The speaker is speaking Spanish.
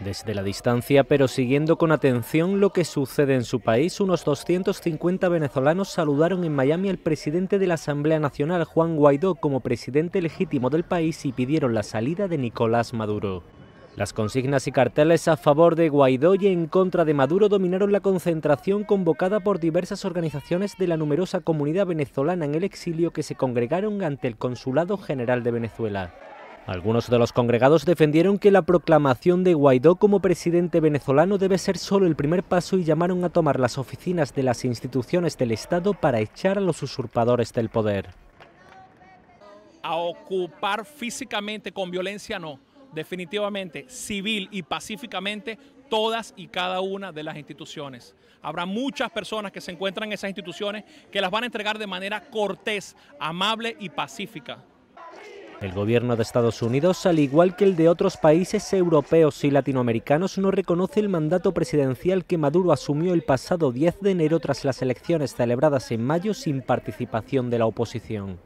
Desde la distancia, pero siguiendo con atención lo que sucede en su país, unos 250 venezolanos saludaron en Miami al presidente de la Asamblea Nacional, Juan Guaidó, como presidente legítimo del país y pidieron la salida de Nicolás Maduro. Las consignas y carteles a favor de Guaidó y en contra de Maduro dominaron la concentración convocada por diversas organizaciones de la numerosa comunidad venezolana en el exilio que se congregaron ante el Consulado General de Venezuela. Algunos de los congregados defendieron que la proclamación de Guaidó como presidente venezolano debe ser solo el primer paso y llamaron a tomar las oficinas de las instituciones del Estado para echar a los usurpadores del poder. A ocupar físicamente con violencia no, definitivamente, civil y pacíficamente todas y cada una de las instituciones. Habrá muchas personas que se encuentran en esas instituciones que las van a entregar de manera cortés, amable y pacífica. El gobierno de Estados Unidos, al igual que el de otros países europeos y latinoamericanos, no reconoce el mandato presidencial que Maduro asumió el pasado 10 de enero tras las elecciones celebradas en mayo sin participación de la oposición.